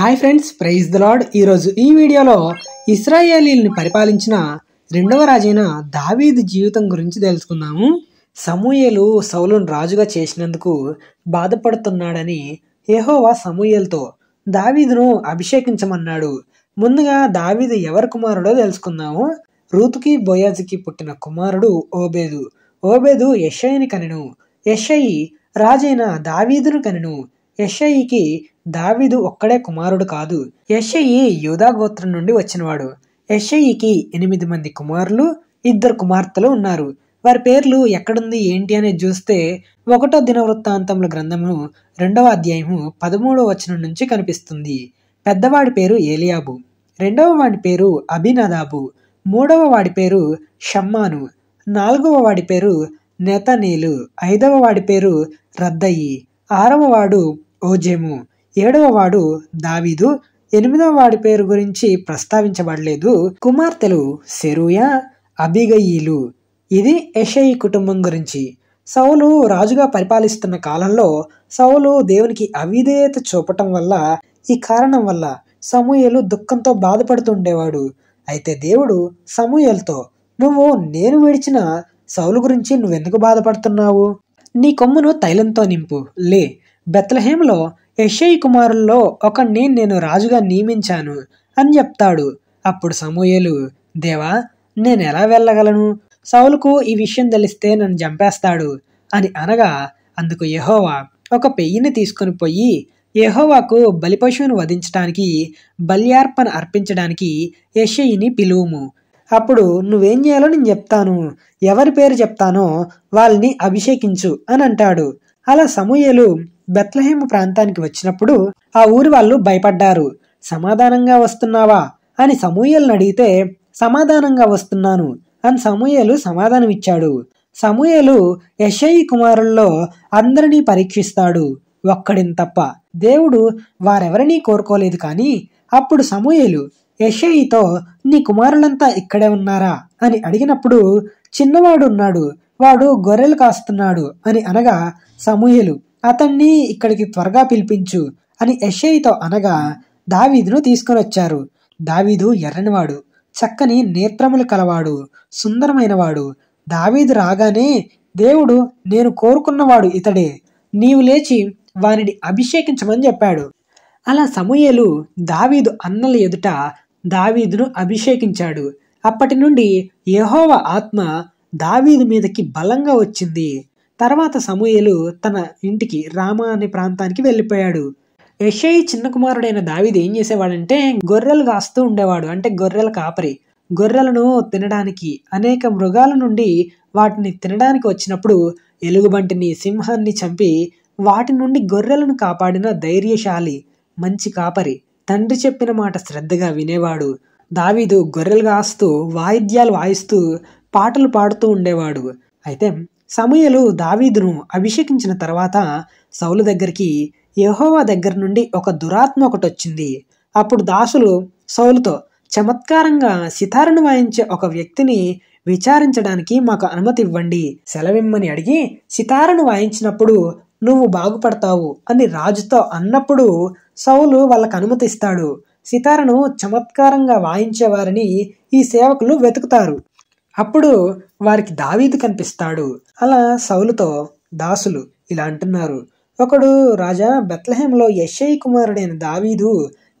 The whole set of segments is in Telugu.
hi friends praise the lord ఈరోజు ఈ వీడియోలో ఇస్రాయేలీల్ని పరిపాలించిన రెండవ రాజైన దావీదు జీవితం గురించి తెలుసుకుందాము సమూయేలు సౌలును రాజుగా చేసినందుకు బాధపడుతున్నాడని యహోవా సమూయేల్తో దావీదును అభిషేకించమన్నాడు ముందుగా దావీదు ఎవరి కుమారుడో తెలుసుకుందాము రూతుకి బోయాజుకి పుట్టిన కుమారుడు ఓబేదు ఓబేదు యషయ్యని కనెను యషయి రాజైన దావీదును కనెను యషయికి దావిదు ఒక్కడే కుమారుడు కాదు యషయి యూదా గోత్రం నుండి వచ్చినవాడు యషయికి ఎనిమిది మంది కుమారులు ఇద్దరు కుమార్తెలు ఉన్నారు వారి పేర్లు ఎక్కడుంది ఏంటి అనేది చూస్తే ఒకటో దినవృత్తాంతముల గ్రంథము రెండవ అధ్యాయము పదమూడవ వచనం నుంచి కనిపిస్తుంది పెద్దవాడి పేరు ఏలియాబు రెండవ వాడి పేరు అభినదాబు మూడవ వాడి పేరు షమ్మాను నాలుగవ వాడి పేరు నెతనీలు ఐదవ వాడి పేరు రద్దయి ఆరవ వాడు ఓజేము ఏడవ వాడు దావీదు ఎనిమిదవ వాడి పేరు గురించి ప్రస్తావించబడలేదు కుమార్తెలు సెరూయ అబిగయీలు ఇది ఎషయి కుటుంబం గురించి సౌలు రాజుగా పరిపాలిస్తున్న కాలంలో సౌలు దేవునికి అవిధేయత చూపటం వల్ల ఈ కారణం వల్ల సమూయలు దుఃఖంతో బాధపడుతుండేవాడు అయితే దేవుడు సమూయలతో నువ్వు నేను విడిచిన సౌలు గురించి నువ్వెందుకు బాధపడుతున్నావు నీ కొమ్మును తైలంతో నింపు లే బెత్లహేమ్లో యషయ్ కుమారుల్లో ఒక నేను రాజుగా నియమించాను అని చెప్తాడు అప్పుడు సమూయలు దేవా నేను ఎలా వెళ్ళగలను సౌలుకు ఈ విషయం తెలిస్తే నన్ను చంపేస్తాడు అని అనగా అందుకు యహోవా ఒక పెయ్యిని తీసుకుని పోయి యహోవాకు బలిపశువును వధించడానికి బల్యార్పణ అర్పించడానికి యషయిని పిలువుము అప్పుడు నువ్వేం చేయాలో నేను చెప్తాను ఎవరి పేరు చెప్తానో వాళ్ళని అభిషేకించు అని అంటాడు అలా సమూహలు బెత్లహేమ ప్రాంతానికి వచ్చినప్పుడు ఆ ఊరి వాళ్ళు భయపడ్డారు సమాధానంగా వస్తున్నావా అని సమూహలను అడిగితే సమాధానంగా వస్తున్నాను అని సమూహలు సమాధానమిచ్చాడు సమూహలు యశయి కుమారుల్లో అందరినీ పరీక్షిస్తాడు ఒక్కడిని తప్ప దేవుడు వారెవరినీ కోరుకోలేదు కానీ అప్పుడు సమూహలు యషయితో నీ కుమారులంతా ఇక్కడే ఉన్నారా అని అడిగినప్పుడు చిన్నవాడున్నాడు వాడు గొర్రెలు కాస్తున్నాడు అని అనగా సమూహలు అతన్ని ఇక్కడికి త్వరగా పిలిపించు అని యషయితో అనగా దావీదును తీసుకుని వచ్చారు దావీదు ఎర్రనివాడు చక్కని నేత్రములు కలవాడు సుందరమైనవాడు దావీదు రాగానే దేవుడు నేను కోరుకున్నవాడు ఇతడే నీవు లేచి వానిని అభిషేకించమని చెప్పాడు అలా సమూయేలు దావీదు అన్నల ఎదుట దావీదును అభిషేకించాడు అప్పటి నుండి యహోవ ఆత్మ దావీదు మీదకి బలంగా వచ్చింది తర్వాత సమూహలు తన ఇంటికి రామ అనే ప్రాంతానికి వెళ్ళిపోయాడు యషయి చిన్న కుమారుడైన దావీదు ఏం చేసేవాడంటే గొర్రెలు కాస్తూ ఉండేవాడు అంటే గొర్రెల కాపరి గొర్రెలను తినడానికి అనేక మృగాల నుండి వాటిని తినడానికి వచ్చినప్పుడు ఎలుగుబంటిని సింహాన్ని చంపి వాటి నుండి గొర్రెలను కాపాడిన ధైర్యశాలి మంచి కాపరి తండ్రి చెప్పిన మాట శ్రద్ధగా వినేవాడు దావీదు గొర్రెలు కాస్తూ వాయిద్యాలు వాయిస్తూ పాటలు పాడుతూ ఉండేవాడు అయితే సమయలు దావీదును అభిషేకించిన తర్వాత సౌలు దగ్గరికి యహోవా దగ్గర నుండి ఒక దురాత్మ ఒకటి వచ్చింది అప్పుడు దాసులు సౌలుతో చమత్కారంగా సితారను వాయించే ఒక వ్యక్తిని విచారించడానికి మాకు అనుమతి ఇవ్వండి సెలవిమ్మని అడిగి సితారను వాయించినప్పుడు నువ్వు బాగుపడతావు అని రాజుతో అన్నప్పుడు సౌలు వాళ్ళకు అనుమతిస్తాడు సితారను చమత్కారంగా వాయించేవారిని ఈ సేవకులు వెతుకుతారు అప్పుడు వారికి దావీదు కనిపిస్తాడు అలా సౌలుతో దాసులు ఇలా అంటున్నారు ఒకడు రాజా బెత్లహేంలో యశయ్ కుమారుడైన దావీదు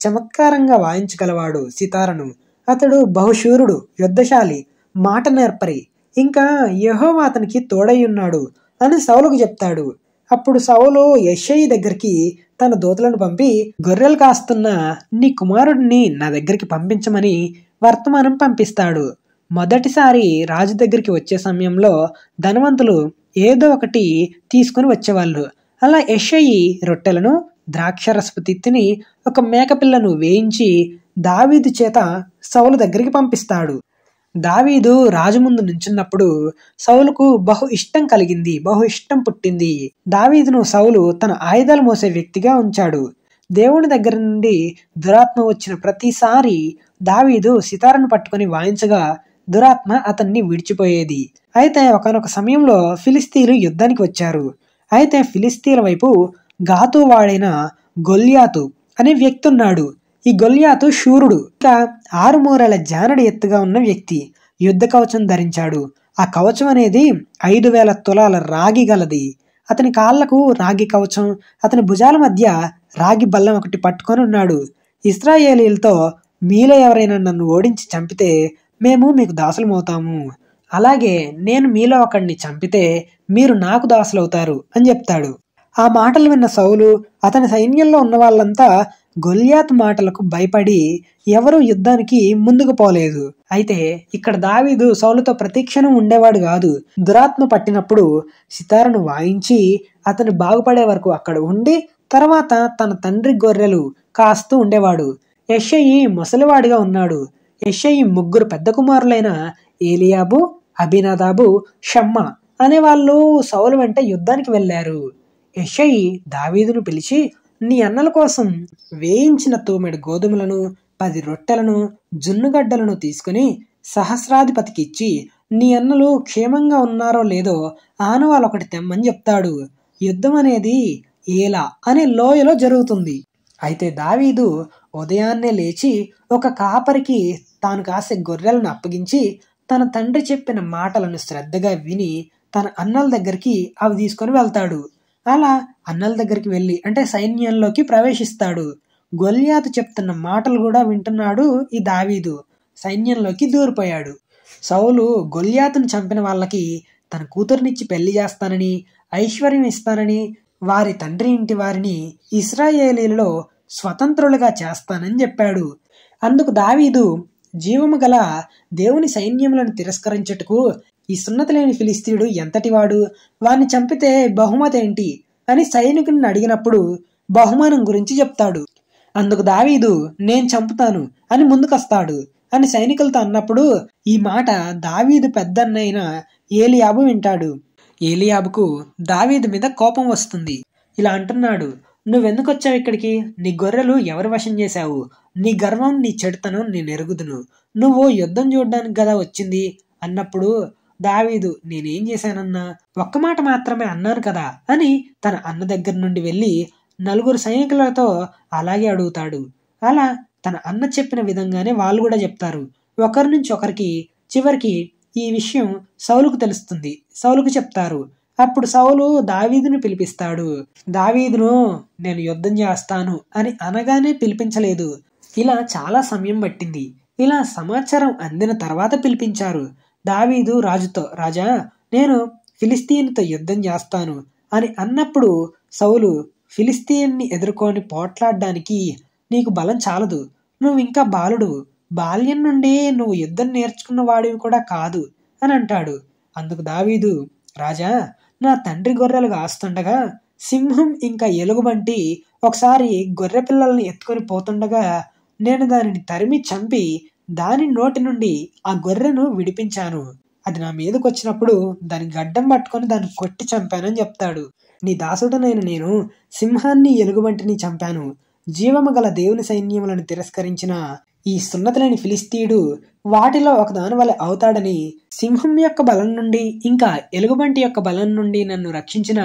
చమత్కారంగా వాయించగలవాడు సితారను అతడు బహుశూరుడు యుద్ధశాలి మాట నేర్పరి ఇంకా యహోవా అతనికి తోడయ్యున్నాడు ఉన్నాడు అని సౌలుకు చెప్తాడు అప్పుడు సౌలు యశయ్య దగ్గరికి తన దూతలను పంపి గొర్రెలు కాస్తున్న నీ కుమారుడిని నా దగ్గరికి పంపించమని వర్తమానం పంపిస్తాడు మొదటిసారి రాజు దగ్గరికి వచ్చే సమయంలో ధనవంతులు ఏదో ఒకటి తీసుకుని వచ్చేవాళ్ళు అలా యశయ్యి రొట్టెలను ద్రాక్షరసపు తిత్తిని ఒక మేకపిల్లను వేయించి దావీదు చేత సౌలు దగ్గరికి పంపిస్తాడు దావీదు రాజు ముందు నించున్నప్పుడు సౌలుకు బహు ఇష్టం కలిగింది బహు ఇష్టం పుట్టింది దావీదును సౌలు తన ఆయుధాలు మోసే వ్యక్తిగా ఉంచాడు దేవుని దగ్గర నుండి దురాత్మ వచ్చిన ప్రతిసారి దావీదు సితారను పట్టుకుని వాయించగా దురాత్మ అతన్ని విడిచిపోయేది అయితే ఒకనొక సమయంలో ఫిలిస్తీన్లు యుద్ధానికి వచ్చారు అయితే ఫిలిస్తీన్ల వైపు గాతువాడైన గొల్యాతు అనే వ్యక్తి ఉన్నాడు ఈ గొల్యాతు శూరుడు ఇంకా ఆరుమూరల జానడి ఎత్తుగా ఉన్న వ్యక్తి యుద్ధ కవచం ధరించాడు ఆ కవచం అనేది ఐదు వేల తులాల రాగి గలది అతని కాళ్లకు రాగి కవచం అతని భుజాల మధ్య రాగి బల్లం ఒకటి పట్టుకొని ఉన్నాడు ఇస్రాయేలీలతో మీలో ఎవరైనా నన్ను ఓడించి చంపితే మేము మీకు దాసులమవుతాము అలాగే నేను మీలో ఒకడిని చంపితే మీరు నాకు దాసులవుతారు అని చెప్తాడు ఆ మాటలు విన్న సౌలు అతని సైన్యంలో ఉన్న వాళ్ళంతా గొల్యాత్ మాటలకు భయపడి ఎవరూ యుద్ధానికి ముందుకు పోలేదు అయితే ఇక్కడ దావీదు సౌలుతో ప్రతిక్షణం ఉండేవాడు కాదు దురాత్మ పట్టినప్పుడు సితారను వాయించి అతను బాగుపడే వరకు అక్కడ ఉండి తర్వాత తన తండ్రి గొర్రెలు కాస్తూ ఉండేవాడు యషయి ముసలివాడిగా ఉన్నాడు యషయి ముగ్గురు పెద్ద కుమారులైన ఏలియాబు అభినదాబు షమ్మ అనే వాళ్ళు సౌలు వెంట యుద్ధానికి వెళ్ళారు యషయి దావీదును పిలిచి నీ అన్నల కోసం వేయించిన తోమెడు గోధుమలను పది రొట్టెలను జున్నుగడ్డలను తీసుకుని సహస్రాధిపతికి ఇచ్చి నీ అన్నలు క్షేమంగా ఉన్నారో లేదో ఆనవాళ్ళొకటి తెమ్మని చెప్తాడు యుద్ధం అనేది ఏలా అనే లోయలో జరుగుతుంది అయితే దావీదు ఉదయాన్నే లేచి ఒక కాపరికి తాను కాసే గొర్రెలను అప్పగించి తన తండ్రి చెప్పిన మాటలను శ్రద్ధగా విని తన అన్నల దగ్గరికి అవి తీసుకొని వెళ్తాడు అలా అన్నల దగ్గరికి వెళ్ళి అంటే సైన్యంలోకి ప్రవేశిస్తాడు గొల్యాత్ చెప్తున్న మాటలు కూడా వింటున్నాడు ఈ దావీదు సైన్యంలోకి దూరిపోయాడు సౌలు గొల్యాతును చంపిన వాళ్ళకి తన కూతురునిచ్చి పెళ్లి చేస్తానని ఐశ్వర్యం ఇస్తానని వారి తండ్రి ఇంటి వారిని ఇస్రాయేలీలలో స్వతంత్రులుగా చేస్తానని చెప్పాడు అందుకు దావీదు జీవము గల దేవుని సైన్యములను తిరస్కరించుటకు ఈ సున్నతలేని ఫిలిస్తీయుడు ఎంతటివాడు వాణ్ణి చంపితే బహుమతేంటి అని సైనికుని అడిగినప్పుడు బహుమానం గురించి చెప్తాడు అందుకు దావీదు నేను చంపుతాను అని ముందుకొస్తాడు అని సైనికులతో అన్నప్పుడు ఈ మాట దావీదు పెద్దన్నైన ఏలియాబు వింటాడు ఏలియాబుకు దావీదు మీద కోపం వస్తుంది ఇలా అంటున్నాడు నువ్వెందుకు వచ్చావు ఇక్కడికి నీ గొర్రెలు ఎవరు వశం చేశావు నీ గర్వం నీ చెడుతను నీ నెరుగుదును నువ్వు యుద్ధం చూడడానికి గదా వచ్చింది అన్నప్పుడు దావీదు నేనేం చేశానన్నా ఒక్క మాట మాత్రమే అన్నాను కదా అని తన అన్న దగ్గర నుండి వెళ్ళి నలుగురు సైనికులతో అలాగే అడుగుతాడు అలా తన అన్న చెప్పిన విధంగానే వాళ్ళు కూడా చెప్తారు ఒకరి నుంచి ఒకరికి చివరికి ఈ విషయం సౌలుకు తెలుస్తుంది సౌలుకు చెప్తారు అప్పుడు సౌలు దావీదును పిలిపిస్తాడు దావీదును నేను యుద్ధం చేస్తాను అని అనగానే పిలిపించలేదు ఇలా చాలా సమయం పట్టింది ఇలా సమాచారం అందిన తర్వాత పిలిపించారు దావీదు రాజుతో రాజా నేను ఫిలిస్తీన్తో యుద్ధం చేస్తాను అని అన్నప్పుడు సౌలు ఫిలిస్తీన్ని ఎదుర్కొని పోట్లాడడానికి నీకు బలం చాలదు నువ్వు ఇంకా బాలుడు బాల్యం నుండి నువ్వు యుద్ధం నేర్చుకున్న వాడివి కూడా కాదు అని అంటాడు అందుకు దావీదు రాజా నా తండ్రి గొర్రెలు కాస్తుండగా సింహం ఇంకా ఎలుగుబంటి ఒకసారి గొర్రె పిల్లల్ని ఎత్తుకొని పోతుండగా నేను దానిని తరిమి చంపి దాని నోటి నుండి ఆ గొర్రెను విడిపించాను అది నా మీదకి వచ్చినప్పుడు దాని గడ్డం పట్టుకొని దాన్ని కొట్టి చంపానని చెప్తాడు నీ దాసుడనైన నేను సింహాన్ని ఎలుగుబంటిని చంపాను జీవము గల దేవుని సైన్యములను తిరస్కరించిన ఈ సున్నతులైన ఫిలిస్తీయుడు వాటిలో ఒక దాని వల్ల అవుతాడని సింహం యొక్క బలం నుండి ఇంకా ఎలుగుబంటి యొక్క బలం నుండి నన్ను రక్షించిన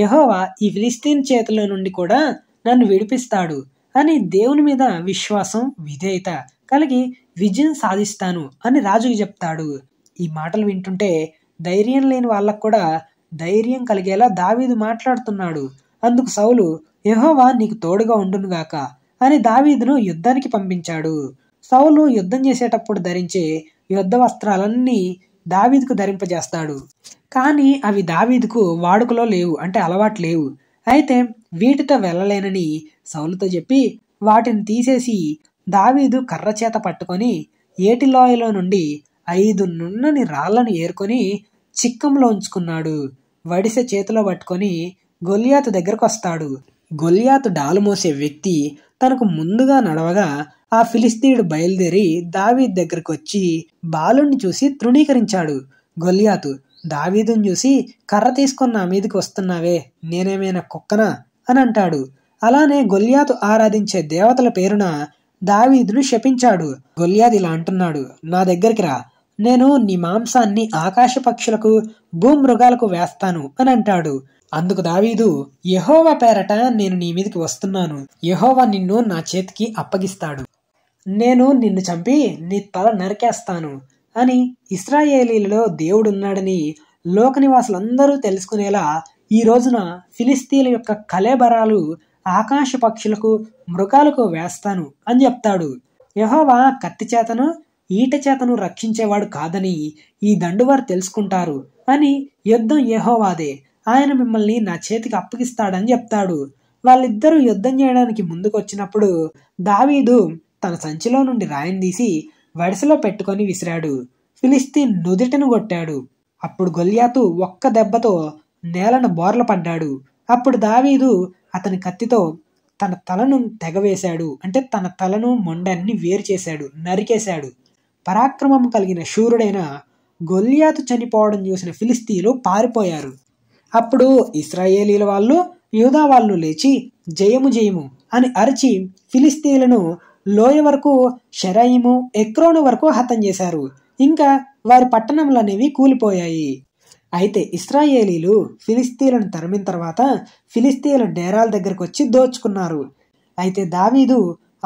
యహోవా ఈ ఫిలిస్తీన్ చేతిలో నుండి కూడా నన్ను విడిపిస్తాడు అని దేవుని మీద విశ్వాసం విధేయత కలిగి విజయం సాధిస్తాను అని రాజుకి చెప్తాడు ఈ మాటలు వింటుంటే ధైర్యం లేని వాళ్ళకు కూడా ధైర్యం కలిగేలా దావీదు మాట్లాడుతున్నాడు అందుకు సౌలు యహోవా నీకు తోడుగా ఉండునుగాక అని దావీదును యుద్ధానికి పంపించాడు సౌలు యుద్ధం చేసేటప్పుడు ధరించే యుద్ధ వస్త్రాలన్నీ దావీదుకు ధరింపజేస్తాడు కానీ అవి దావీదుకు వాడుకలో లేవు అంటే అలవాటు లేవు అయితే వీటితో వెళ్ళలేనని సౌలుతో చెప్పి వాటిని తీసేసి దావీదు కర్ర చేత పట్టుకొని ఏటిలోయలో నుండి ఐదు నున్నని రాళ్లను ఏరుకొని చిక్కంలో ఉంచుకున్నాడు వడిసె చేతిలో పట్టుకొని గొలియాతు దగ్గరకు వస్తాడు గొలియాతు డాలు మోసే వ్యక్తి తనకు ముందుగా నడవగా ఆ ఫిలిస్తీడు బయలుదేరి దావీద్ దగ్గరకు వచ్చి బాలుణ్ణి చూసి తృణీకరించాడు గొలియాతు దావీదుని చూసి కర్ర తీసుకున్న ఆ మీదకి వస్తున్నావే నేనేమైనా కుక్కనా అని అంటాడు అలానే గొలియాతు ఆరాధించే దేవతల పేరున దావీదును శపించాడు ఇలా అంటున్నాడు నా దగ్గరికి రా నేను నీ మాంసాన్ని ఆకాశ పక్షులకు భూమృగాలకు వేస్తాను అని అంటాడు అందుకు దావీదు యహోవా పేరట నేను నీ మీదకి వస్తున్నాను యహోవా నిన్ను నా చేతికి అప్పగిస్తాడు నేను నిన్ను చంపి నీ తల నరికేస్తాను అని ఇస్రాయేలీలలో దేవుడున్నాడని లోకనివాసులందరూ తెలుసుకునేలా ఈ రోజున ఫిలిస్తీన్ల యొక్క కలేబరాలు ఆకాశ పక్షులకు మృగాలకు వేస్తాను అని చెప్తాడు యహోవా కత్తి చేతను ఈట చేతను రక్షించేవాడు కాదని ఈ దండువారు తెలుసుకుంటారు అని యుద్ధం యహోవాదే ఆయన మిమ్మల్ని నా చేతికి అప్పగిస్తాడని చెప్తాడు వాళ్ళిద్దరూ యుద్ధం చేయడానికి ముందుకొచ్చినప్పుడు దావీదు తన సంచిలో నుండి రాయిని తీసి వడిసలో పెట్టుకొని విసిరాడు ఫిలిస్తీన్ నుదుటను కొట్టాడు అప్పుడు గొల్యాతు ఒక్క దెబ్బతో నేలను బోర్ల పడ్డాడు అప్పుడు దావీదు అతని కత్తితో తన తలను తెగవేశాడు అంటే తన తలను మొండాన్ని వేరు చేశాడు నరికేశాడు పరాక్రమం కలిగిన శూరుడైన గొల్లియాతు చనిపోవడం చూసిన ఫిలిస్తీన్లు పారిపోయారు అప్పుడు ఇస్రాయేలీల వాళ్ళు యూదా వాళ్ళు లేచి జయము జయము అని అరిచి ఫిలిస్తీన్లను లోయ వరకు షెరాయిము ఎక్రోను వరకు హతం చేశారు ఇంకా వారి పట్టణములు అనేవి కూలిపోయాయి అయితే ఇస్రాయేలీలు ఫిలిస్తీన్లను తరిమిన తర్వాత ఫిలిస్తీన్ల డేరాల దగ్గరకు వచ్చి దోచుకున్నారు అయితే దావీదు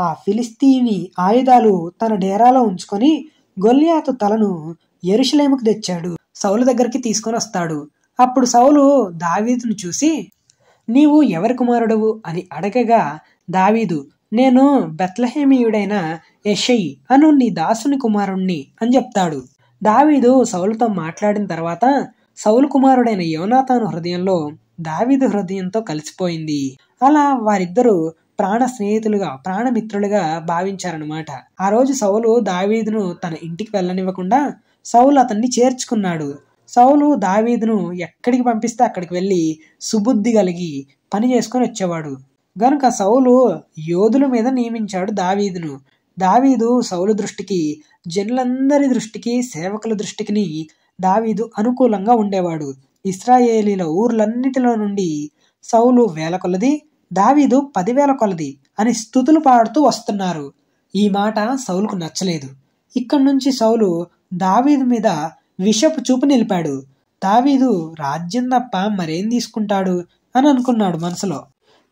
ఆ ఫిలిస్తీని ఆయుధాలు తన డేరాలో ఉంచుకొని గొల్లియాతు తలను ఎరుషలేముకు తెచ్చాడు సౌలు దగ్గరికి తీసుకొని వస్తాడు అప్పుడు సౌలు దావీదును చూసి నీవు ఎవరి కుమారుడవు అని అడగగా దావీదు నేను బెత్లహేమీయుడైన యషయ్ అను నీ దాసుని కుమారుణ్ణి అని చెప్తాడు దావీదు సౌలుతో మాట్లాడిన తర్వాత సౌలు కుమారుడైన యోనాథాను హృదయంలో దావిదు హృదయంతో కలిసిపోయింది అలా వారిద్దరూ ప్రాణ స్నేహితులుగా ప్రాణమిత్రులుగా భావించారనమాట ఆ రోజు సౌలు దావీదును తన ఇంటికి వెళ్ళనివ్వకుండా సౌలు అతన్ని చేర్చుకున్నాడు సౌలు దావీదును ఎక్కడికి పంపిస్తే అక్కడికి వెళ్ళి సుబుద్ధి కలిగి పని చేసుకొని వచ్చేవాడు గనుక సౌలు యోధుల మీద నియమించాడు దావీదును దావీదు సౌలు దృష్టికి జనులందరి దృష్టికి సేవకుల దృష్టికి దావీదు అనుకూలంగా ఉండేవాడు ఇస్రాయేలీల ఊర్లన్నిటిలో నుండి సౌలు వేల కొలది దావీదు పదివేల కొలది అని స్థుతులు పాడుతూ వస్తున్నారు ఈ మాట సౌలుకు నచ్చలేదు ఇక్కడి నుంచి సౌలు దావీదు మీద విషపు చూపు నిలిపాడు దావీదు రాజ్యం తప్ప మరేం తీసుకుంటాడు అని అనుకున్నాడు మనసులో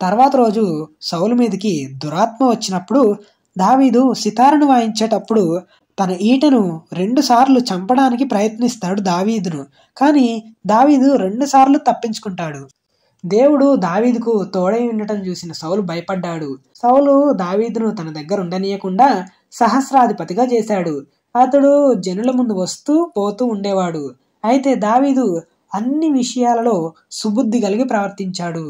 తర్వాత రోజు సౌలు మీదకి దురాత్మ వచ్చినప్పుడు దావీదు సితారను వాయించేటప్పుడు తన ఈటను రెండుసార్లు చంపడానికి ప్రయత్నిస్తాడు దావీదును కానీ దావీదు రెండుసార్లు తప్పించుకుంటాడు దేవుడు దావీదుకు తోడై ఉండటం చూసిన సౌలు భయపడ్డాడు సౌలు దావీదును తన దగ్గర ఉండనీయకుండా సహస్రాధిపతిగా చేశాడు అతడు జనుల ముందు వస్తూ పోతూ ఉండేవాడు అయితే దావీదు అన్ని విషయాలలో సుబుద్ధి కలిగి ప్రవర్తించాడు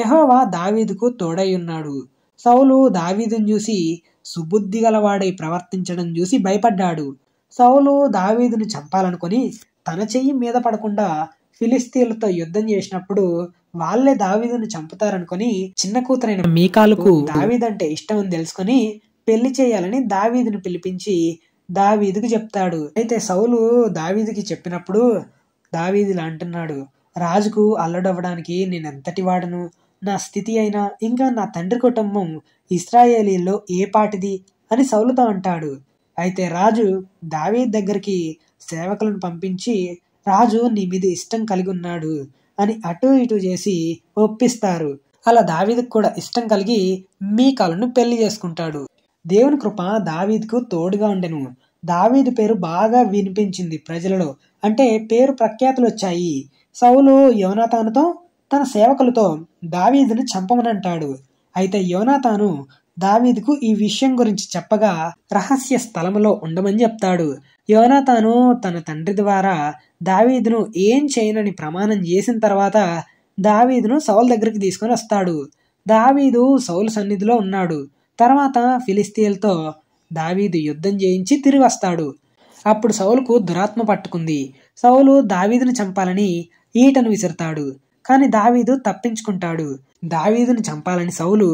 యహోవా దావీదుకు తోడై ఉన్నాడు సౌలు దావీదును చూసి సుబుద్ధి గలవాడై ప్రవర్తించడం చూసి భయపడ్డాడు సౌలు దావీదును చంపాలనుకొని తన చెయ్యి మీద పడకుండా ఫిలిస్తీన్లతో యుద్ధం చేసినప్పుడు వాళ్లే దావీదును చంపుతారనుకొని చిన్న కూతురైన మీకాలకు దావీదంటే ఇష్టం అని తెలుసుకొని పెళ్లి చేయాలని దావీదును పిలిపించి దావీదుకు చెప్తాడు అయితే సౌలు దావీదుకి చెప్పినప్పుడు దావీదులు అంటున్నాడు రాజుకు అల్లడవ్వడానికి నేనెంతటి వాడను నా స్థితి అయినా ఇంకా నా తండ్రి కుటుంబం ఇస్రాయేలీల్లో ఏ పాటిది అని సౌలుతో అంటాడు అయితే రాజు దావే దగ్గరికి సేవకులను పంపించి రాజు నీ మీద ఇష్టం కలిగి ఉన్నాడు అని అటు ఇటు చేసి ఒప్పిస్తారు అలా దావీదుకు కూడా ఇష్టం కలిగి మీ మీకాలను పెళ్లి చేసుకుంటాడు దేవుని కృప దావీద్కు తోడుగా ఉండెను దావీదు పేరు బాగా వినిపించింది ప్రజలలో అంటే పేరు ప్రఖ్యాతులు వచ్చాయి సౌలు యోనాతానుతో తన సేవకులతో దావీదుని చంపమనంటాడు అయితే యోనాతాను దావీదుకు ఈ విషయం గురించి చెప్పగా రహస్య స్థలములో ఉండమని చెప్తాడు యోనాతాను తన తండ్రి ద్వారా దావీదును ఏం చేయనని ప్రమాణం చేసిన తర్వాత దావీదును సౌల్ దగ్గరికి తీసుకొని వస్తాడు దావీదు సౌల్ సన్నిధిలో ఉన్నాడు తర్వాత ఫిలిస్తీన్లతో దావీదు యుద్ధం చేయించి తిరిగి వస్తాడు అప్పుడు సౌలుకు దురాత్మ పట్టుకుంది సౌలు దావీదును చంపాలని ఈటను విసురుతాడు కానీ దావీదు తప్పించుకుంటాడు దావీదును చంపాలని సౌలు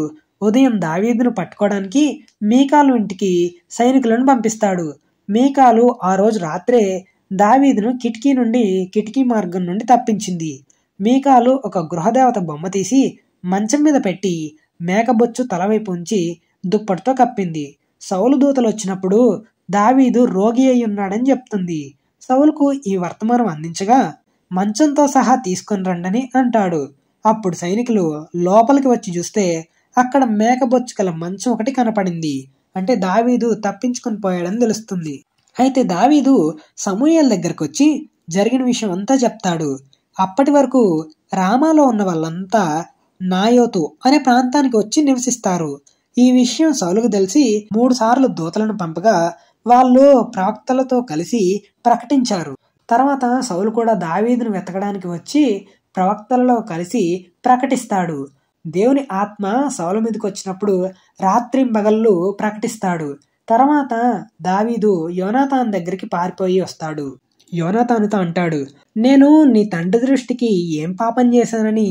ఉదయం దావీదును పట్టుకోవడానికి మీకాలు ఇంటికి సైనికులను పంపిస్తాడు మీకాలు ఆ రోజు రాత్రే దావీదును కిటికీ నుండి కిటికీ మార్గం నుండి తప్పించింది మీకాలు ఒక గృహదేవత బొమ్మ తీసి మంచం మీద పెట్టి మేకబొచ్చు తలవైపు ఉంచి దుప్పటితో కప్పింది సౌలు దూతలు వచ్చినప్పుడు దావీదు రోగి అయి ఉన్నాడని చెప్తుంది సౌలుకు ఈ వర్తమానం అందించగా మంచంతో సహా తీసుకుని రండని అంటాడు అప్పుడు సైనికులు లోపలికి వచ్చి చూస్తే అక్కడ మేకబొచ్చు గల మంచం ఒకటి కనపడింది అంటే దావీదు తప్పించుకుని పోయాడని తెలుస్తుంది అయితే దావీదు సమూహల దగ్గరకు వచ్చి జరిగిన విషయం అంతా చెప్తాడు అప్పటి వరకు రామాలో ఉన్న వాళ్ళంతా నాయోతు అనే ప్రాంతానికి వచ్చి నివసిస్తారు ఈ విషయం సౌలుకు తెలిసి మూడు సార్లు దూతలను పంపగా వాళ్ళు ప్రవక్తలతో కలిసి ప్రకటించారు తర్వాత సౌలు కూడా దావీదును వెతకడానికి వచ్చి ప్రవక్తలలో కలిసి ప్రకటిస్తాడు దేవుని ఆత్మ సౌల మీదకి వచ్చినప్పుడు మగళ్ళు ప్రకటిస్తాడు తర్వాత దావీదు యోనాథాన్ దగ్గరికి పారిపోయి వస్తాడు యోనాథానుతో అంటాడు నేను నీ తండ్రి దృష్టికి ఏం పాపం చేశానని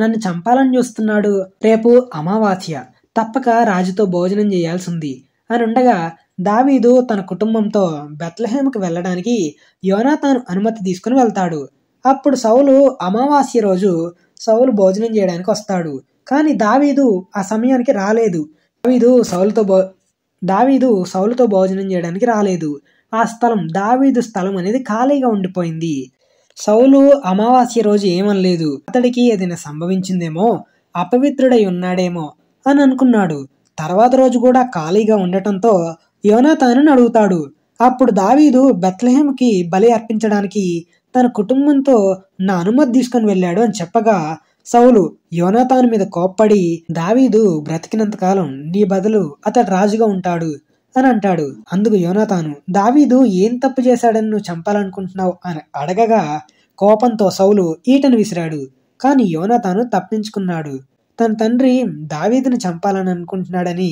నన్ను చంపాలని చూస్తున్నాడు రేపు అమావాస్య తప్పక రాజుతో భోజనం చేయాల్సింది అని ఉండగా దావీదు తన కుటుంబంతో బెత్లహేమ్కి వెళ్ళడానికి యోనాతాను అనుమతి తీసుకుని వెళ్తాడు అప్పుడు సౌలు అమావాస్య రోజు సౌలు భోజనం చేయడానికి వస్తాడు కానీ దావీదు ఆ సమయానికి రాలేదు దావీదు సౌలుతో భో దావీదు సౌలుతో భోజనం చేయడానికి రాలేదు ఆ స్థలం దావీదు స్థలం అనేది ఖాళీగా ఉండిపోయింది సౌలు అమావాస్య రోజు ఏమనలేదు అతడికి ఏదైనా సంభవించిందేమో అపవిత్రుడై ఉన్నాడేమో అని అనుకున్నాడు తర్వాత రోజు కూడా ఖాళీగా ఉండటంతో యోనాతానని అడుగుతాడు అప్పుడు దావీదు బెత్లహేమ్కి బలి అర్పించడానికి తన కుటుంబంతో నా అనుమతి తీసుకుని వెళ్ళాడు అని చెప్పగా సౌలు యోనాతాను మీద కోప్పడి దావీదు బ్రతికినంతకాలం నీ బదులు అతడు రాజుగా ఉంటాడు అని అంటాడు అందుకు యోనాతాను దావీదు ఏం తప్పు చేశాడని నువ్వు చంపాలనుకుంటున్నావు అని అడగగా కోపంతో సౌలు ఈటను విసిరాడు కానీ యోనాతాను తప్పించుకున్నాడు తన తండ్రి దావీదును చంపాలని అనుకుంటున్నాడని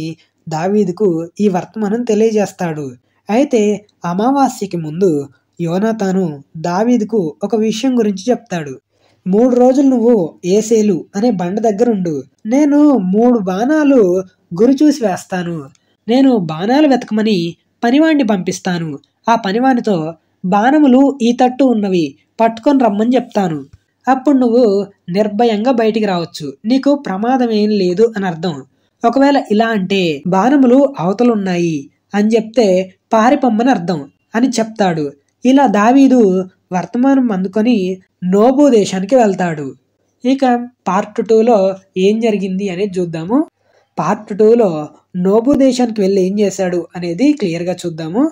దావీదుకు ఈ వర్తమానం తెలియజేస్తాడు అయితే అమావాస్యకి ముందు యోనాతాను దావీదుకు ఒక విషయం గురించి చెప్తాడు మూడు రోజులు నువ్వు ఏసేలు అనే బండ దగ్గరుండు నేను మూడు బాణాలు గురి చూసి వేస్తాను నేను బాణాలు వెతకమని పనివాణ్ణి పంపిస్తాను ఆ పనివానితో బాణములు ఈ తట్టు ఉన్నవి పట్టుకొని రమ్మని చెప్తాను అప్పుడు నువ్వు నిర్భయంగా బయటికి రావచ్చు నీకు ప్రమాదం ఏం లేదు అని అర్థం ఒకవేళ ఇలా అంటే బాణములు అవతలున్నాయి అని చెప్తే పారిపమ్మని అర్థం అని చెప్తాడు ఇలా దావీదు వర్తమానం అందుకొని నోబు దేశానికి వెళ్తాడు ఇక పార్ట్ టూలో ఏం జరిగింది అనేది చూద్దాము పార్ట్ టూలో నోబు దేశానికి వెళ్ళి ఏం చేశాడు అనేది క్లియర్గా చూద్దాము